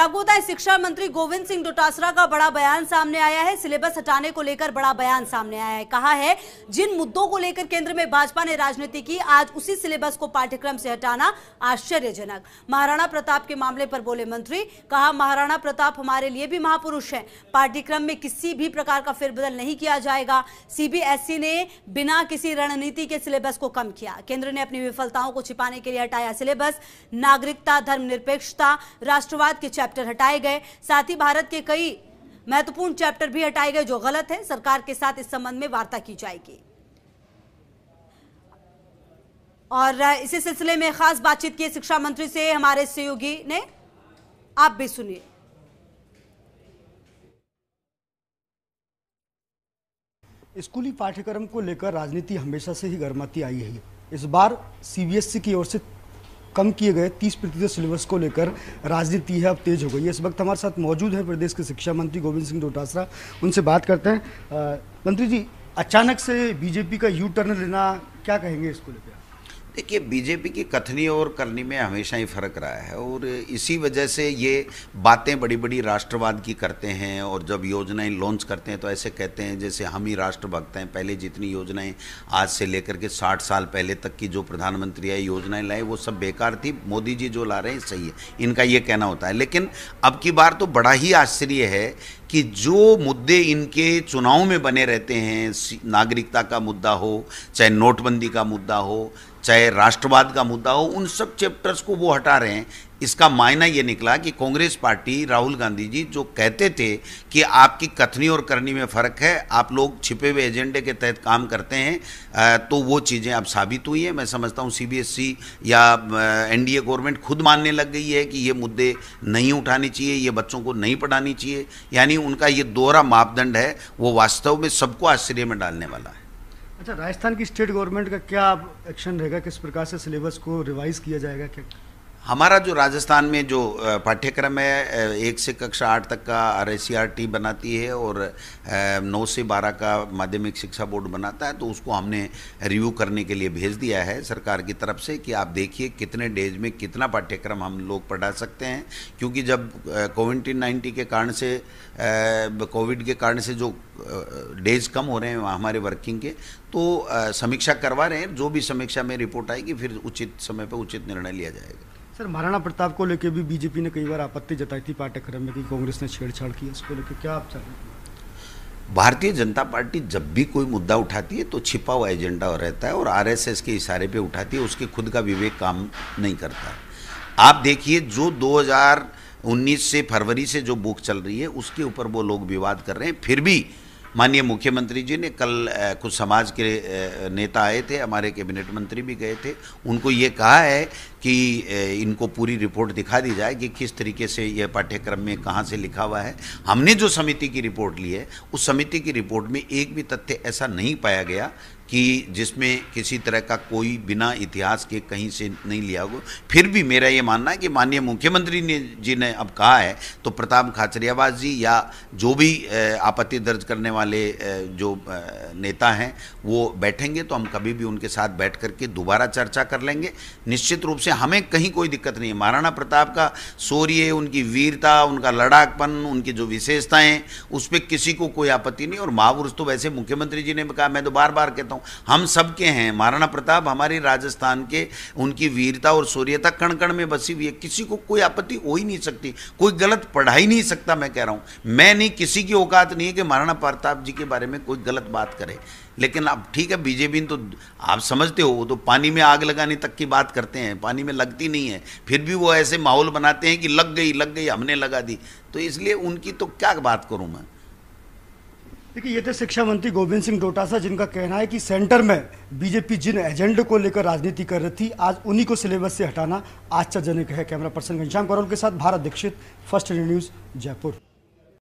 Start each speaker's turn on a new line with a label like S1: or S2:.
S1: बारागोदा शिक्षा मंत्री गोविंद सिंह डोटासरा का बड़ा बयान सामने आया है सिलेबस हटाने को लेकर बड़ा बयान सामने आया है कहा है जिन मुद्दों को लेकर केंद्र में भाजपा ने राजनीति की आज उसी सिलेबस को पाठ्यक्रम से हटाना आश्चर्यजनक महाराणा प्रताप के मामले पर बोले मंत्री कहा महाराणा प्रताप हमारे लिए भी महापुरुष है पाठ्यक्रम में किसी भी प्रकार का फेरबदल नहीं किया जाएगा सीबीएसई e ने बिना किसी रणनीति के सिलेबस को कम किया केंद्र ने अपनी विफलताओं को छिपाने के लिए हटाया सिलेबस नागरिकता धर्म निरपेक्षता राष्ट्रवाद के चैप्टर चैप्टर हटाए गए साथ ही भारत के कई महत्वपूर्ण चैप्टर भी हटाए गए जो गलत है सरकार के साथ इस संबंध में वार्ता की जाएगी और इसी सिलसिले में खास बातचीत की शिक्षा मंत्री से हमारे सहयोगी ने आप भी सुनिए
S2: स्कूली पाठ्यक्रम को लेकर राजनीति हमेशा से ही गर्माती आई है इस बार सीबीएसई e की ओर से कम किए गए 30 प्रतिशत सिलेबस को लेकर राजनीति है अब तेज हो गई है इस वक्त हमारे साथ मौजूद है प्रदेश के शिक्षा मंत्री गोविंद सिंह डोटासरा उनसे बात करते हैं मंत्री जी अचानक से बीजेपी का यू टर्न लेना क्या कहेंगे इसको लेकर
S3: देखिए बीजेपी की कथनी और करनी में हमेशा ही फर्क रहा है और इसी वजह से ये बातें बड़ी बड़ी राष्ट्रवाद की करते हैं और जब योजनाएं लॉन्च करते हैं तो ऐसे कहते हैं जैसे हम ही राष्ट्रभक्त हैं पहले जितनी योजनाएं आज से लेकर के 60 साल पहले तक की जो प्रधानमंत्री आई योजनाएं लाए वो सब बेकार थी मोदी जी जो ला रहे हैं सही है इनका ये कहना होता है लेकिन अब की बार तो बड़ा ही आश्चर्य है कि जो मुद्दे इनके चुनाव में बने रहते हैं नागरिकता का मुद्दा हो चाहे नोटबंदी का मुद्दा हो चाहे राष्ट्रवाद का मुद्दा हो उन सब चैप्टर्स को वो हटा रहे हैं इसका मायना ये निकला कि कांग्रेस पार्टी राहुल गांधी जी जो कहते थे कि आपकी कथनी और करनी में फ़र्क है आप लोग छिपे हुए एजेंडे के तहत काम करते हैं तो वो चीज़ें अब साबित हुई हैं मैं समझता हूँ सीबीएसई e या एनडीए गवर्नमेंट खुद मानने लग गई है कि ये मुद्दे नहीं उठाने चाहिए ये बच्चों को नहीं पढ़ानी चाहिए यानी उनका ये दोहरा मापदंड है वो वास्तव में सबको आश्चर्य में डालने वाला है
S2: अच्छा राजस्थान की स्टेट गवर्नमेंट का क्या एक्शन रहेगा किस प्रकार से सिलेबस को रिवाइज किया जाएगा क्या
S3: हमारा जो राजस्थान में जो पाठ्यक्रम है एक से कक्षा आठ तक का आर बनाती है और नौ से बारह का माध्यमिक शिक्षा बोर्ड बनाता है तो उसको हमने रिव्यू करने के लिए भेज दिया है सरकार की तरफ से कि आप देखिए कितने डेज में कितना पाठ्यक्रम हम लोग पढ़ा सकते हैं क्योंकि जब कोविड नाइन्टी के कारण से कोविड के कारण से जो डेज कम हो रहे हैं हमारे वर्किंग के तो समीक्षा करवा रहे हैं जो भी समीक्षा में रिपोर्ट आएगी फिर उचित समय पर उचित निर्णय लिया जाएगा
S2: सर महाराणा प्रताप को लेकर भी बीजेपी ने कई बार आपत्ति जताई थी पाठ्यक्रम में कि कांग्रेस ने छेड़छाड़ की उसको लेकर क्या आप चाह
S3: भारतीय जनता पार्टी जब भी कोई मुद्दा उठाती है तो छिपा हुआ एजेंडा रहता है और आरएसएस के इशारे पे उठाती है उसके खुद का विवेक काम नहीं करता आप देखिए जो 2019 से फरवरी से जो बुक चल रही है उसके ऊपर वो लोग विवाद कर रहे हैं फिर भी माननीय मुख्यमंत्री जी ने कल कुछ समाज के नेता आए थे हमारे कैबिनेट मंत्री भी गए थे उनको ये कहा है कि इनको पूरी रिपोर्ट दिखा दी जाए कि किस तरीके से यह पाठ्यक्रम में कहाँ से लिखा हुआ है हमने जो समिति की रिपोर्ट ली है उस समिति की रिपोर्ट में एक भी तथ्य ऐसा नहीं पाया गया कि जिसमें किसी तरह का कोई बिना इतिहास के कहीं से नहीं लिया हो फिर भी मेरा ये मानना है कि माननीय मुख्यमंत्री ने जी ने अब कहा है तो प्रताप खाचरियावास जी या जो भी आपत्ति दर्ज करने वाले जो नेता हैं वो बैठेंगे तो हम कभी भी उनके साथ बैठ करके दोबारा चर्चा कर लेंगे निश्चित रूप से हमें कहीं कोई दिक्कत नहीं है महाराणा प्रताप का शौर्य उनकी वीरता उनका लड़ाकपन उनकी जो विशेषताएँ उस पर किसी को कोई आपत्ति नहीं और महापुरुष तो वैसे मुख्यमंत्री जी ने कहा मैं तो बार बार कहता हूँ हूँ हम सबके हैं महाराणा प्रताप हमारे राजस्थान के उनकी वीरता और सूर्यता कण कण में बसी हुई है किसी को कोई आपत्ति हो ही नहीं सकती कोई गलत पढ़ा ही नहीं सकता मैं कह रहा हूँ मैं नहीं किसी की औकात नहीं है कि महाराणा प्रताप जी के बारे में कोई गलत बात करे लेकिन अब ठीक है बीजेपी तो आप समझते हो वो तो पानी में आग लगाने तक की बात करते हैं पानी में लगती नहीं है फिर भी वो ऐसे माहौल बनाते हैं कि लग गई लग गई हमने लगा दी तो इसलिए उनकी तो क्या बात करूँ मैं
S2: देखिए ये थे शिक्षा मंत्री गोविंद सिंह डोटासा जिनका कहना है कि सेंटर में बीजेपी जिन एजेंडे को लेकर राजनीति कर रही थी आज उन्हीं को सिलेबस से हटाना आश्चर्यजनक है कैमरा पर्सन घनश्याम कौरल के साथ भारत दीक्षित फर्स्ट न्यूज जयपुर